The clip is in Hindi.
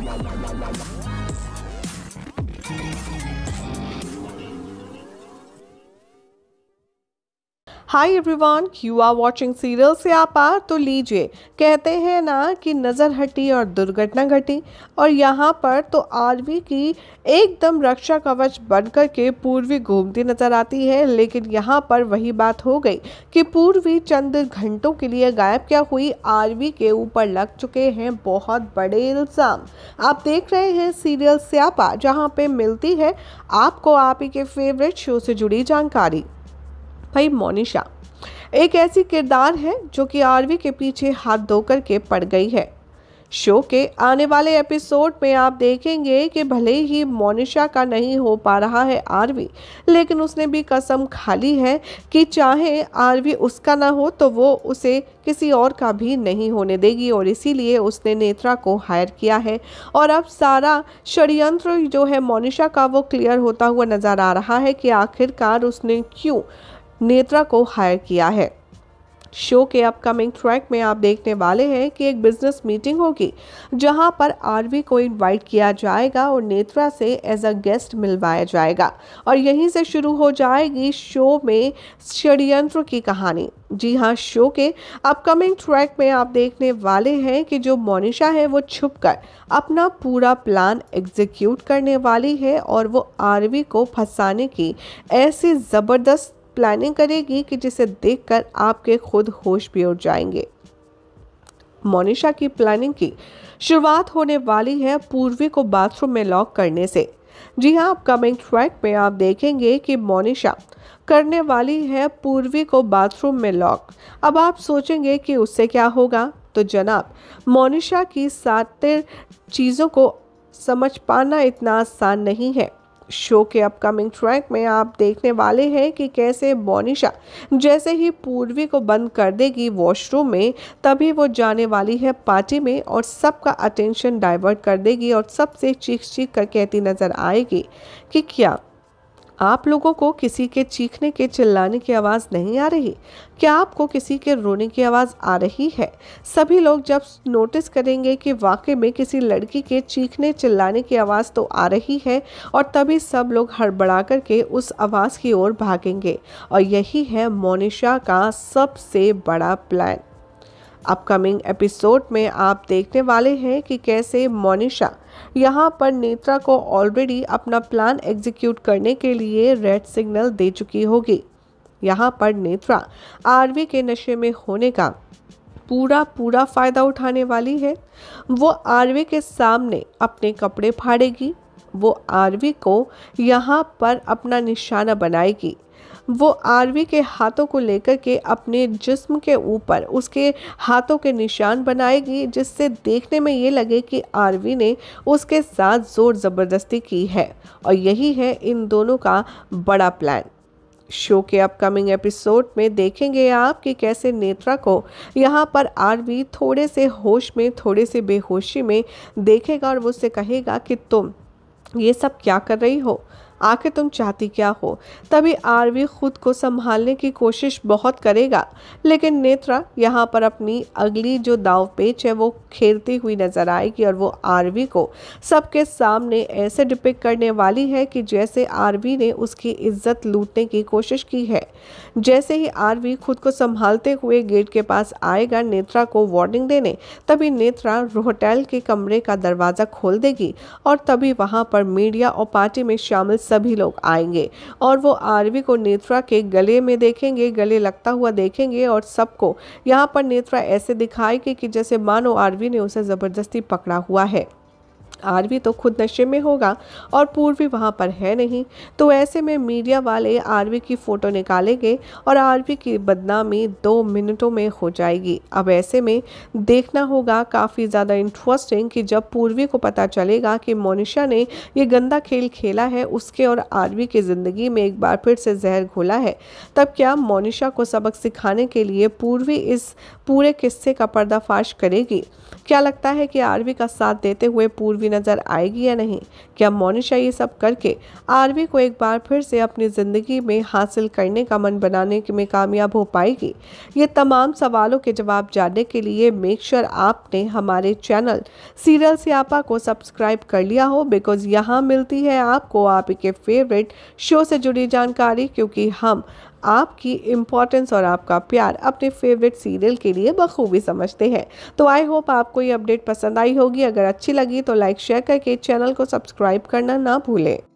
わあ hi everyone you are watching serial से आप आ तो लीजिए कहते हैं ना कि नज़र हटी और दुर्घटना घटी और यहाँ पर तो आर्मी की एकदम रक्षा कवच बनकर के पूर्वी घूमती नज़र आती है लेकिन यहाँ पर वही बात हो गई कि पूर्वी चंद घंटों के लिए गायब क्या हुई आर्मी के ऊपर लग चुके हैं बहुत बड़े इल्ज़ाम आप देख रहे हैं सीरियल से आप जहाँ पर मिलती है आपको आप ही के फेवरेट शो से जुड़ी जानकारी भाई मोनिशा एक ऐसी किरदार है जो कि आरवी के पीछे हाथ धोकर के पड़ गई है शो के आने वाले एपिसोड में आप देखेंगे कि भले ही मोनिशा का नहीं हो पा रहा है आरवी लेकिन उसने भी कसम खाली है कि चाहे आरवी उसका ना हो तो वो उसे किसी और का भी नहीं होने देगी और इसीलिए उसने नेत्रा को हायर किया है और अब सारा षडयंत्र जो है मोनिशा का वो क्लियर होता हुआ नज़र आ रहा है कि आखिरकार उसने क्यों नेत्रा को हायर किया है शो के अपकमिंग ट्रैक में आप देखने वाले हैं कि एक बिजनेस मीटिंग होगी जहां पर आरवी को इनवाइट किया जाएगा और नेत्रा से एज अ गेस्ट मिलवाया जाएगा और यहीं से शुरू हो जाएगी शो में षडयंत्र की कहानी जी हाँ शो के अपकमिंग ट्रैक में आप देखने वाले हैं कि जो मोनिशा है वो छुप कर अपना पूरा प्लान एग्जीक्यूट करने वाली है और वो आरवी को फंसाने की ऐसी ज़बरदस्त प्लानिंग करेगी कि जिसे देखकर आपके खुद होश भी उड़ जाएंगे मोनिशा की प्लानिंग की शुरुआत होने वाली है पूर्वी को बाथरूम में लॉक करने से जी हाँ अपकमिंग ट्रैक में आप देखेंगे कि मोनिशा करने वाली है पूर्वी को बाथरूम में लॉक अब आप सोचेंगे कि उससे क्या होगा तो जनाब मोनिशा की सातिर चीज़ों को समझ पाना इतना आसान नहीं है शो के अपकमिंग ट्रैक में आप देखने वाले हैं कि कैसे बोनिशा जैसे ही पूर्वी को बंद कर देगी वॉशरूम में तभी वो जाने वाली है पार्टी में और सबका अटेंशन डाइवर्ट कर देगी और सबसे चीख चीख कर कहती नजर आएगी कि क्या आप लोगों को किसी के चीखने के चिल्लाने की आवाज़ नहीं आ रही क्या आपको किसी के रोने की आवाज़ आ रही है सभी लोग जब नोटिस करेंगे कि वाकई में किसी लड़की के चीखने चिल्लाने की आवाज़ तो आ रही है और तभी सब लोग हड़बड़ा करके उस आवाज़ की ओर भागेंगे और यही है मोनिशा का सबसे बड़ा प्लान अपकमिंग एपिसोड में आप देखने वाले हैं कि कैसे मोनिशा यहाँ पर नेत्रा को ऑलरेडी अपना प्लान एग्जीक्यूट करने के लिए रेड सिग्नल दे चुकी होगी यहाँ पर नेत्रा आरवी के नशे में होने का पूरा पूरा फ़ायदा उठाने वाली है वो आरवी के सामने अपने कपड़े फाड़ेगी वो आरवी को यहाँ पर अपना निशाना बनाएगी वो आरवी के हाथों को लेकर के अपने जिस्म के ऊपर उसके हाथों के निशान बनाएगी जिससे देखने में ये लगे कि आरवी ने उसके साथ ज़ोर ज़बरदस्ती की है और यही है इन दोनों का बड़ा प्लान शो के अपकमिंग एपिसोड में देखेंगे आप कि कैसे नेत्रा को यहाँ पर आरवी थोड़े से होश में थोड़े से बेहोशी में देखेगा और वो उससे कहेगा कि तुम ये सब क्या कर रही हो आखिर तुम चाहती क्या हो तभी आरवी खुद को संभालने की कोशिश बहुत करेगा लेकिन नेत्रा यहाँ पर अपनी अगली जो दाव पेच है वो खेलती हुई नजर आएगी और वो आरवी को सबके सामने ऐसे डिपिक करने वाली है कि जैसे आरवी ने उसकी इज्जत लूटने की कोशिश की है जैसे ही आरवी खुद को संभालते हुए गेट के पास आएगा नेत्रा को वार्निंग देने तभी नेत्रा होटल के कमरे का दरवाज़ा खोल देगी और तभी वहाँ पर मीडिया और पार्टी में शामिल सभी लोग आएंगे और वो आरवी को नेत्रा के गले में देखेंगे गले लगता हुआ देखेंगे और सबको यहाँ पर नेत्रा ऐसे दिखाएगी कि जैसे मानो आरवी ने उसे ज़बरदस्ती पकड़ा हुआ है आरवी तो खुद नशे में होगा और पूर्वी वहाँ पर है नहीं तो ऐसे में मीडिया वाले आरवी की फ़ोटो निकालेंगे और आरवी की बदनामी दो मिनटों में हो जाएगी अब ऐसे में देखना होगा काफ़ी ज़्यादा इंटरेस्टिंग कि जब पूर्वी को पता चलेगा कि मोनिशा ने ये गंदा खेल खेला है उसके और आरवी की ज़िंदगी में एक बार फिर से जहर घोला है तब क्या मोनिशा को सबक सिखाने के लिए पूर्वी इस पूरे किस्से का पर्दाफाश करेगी क्या लगता है कि आरवी का साथ देते हुए पूर्वी नजर आएगी या नहीं क्या मोनिशा ये सब करके आरवी को एक बार फिर से अपनी ज़िंदगी में हासिल करने का मन बनाने में कामयाब हो पाएगी ये तमाम सवालों के जवाब जानने के लिए मेक श्योर sure आपने हमारे चैनल सीरियल सियापा को सब्सक्राइब कर लिया हो बिकॉज यहाँ मिलती है आपको आपके फेवरेट शो से जुड़ी जानकारी क्योंकि हम आपकी इम्पॉर्टेंस और आपका प्यार अपने फेवरेट सीरियल के लिए बखूबी समझते हैं तो आई होप आपको ये अपडेट पसंद आई होगी अगर अच्छी लगी तो लाइक शेयर करके चैनल को सब्सक्राइब करना ना भूलें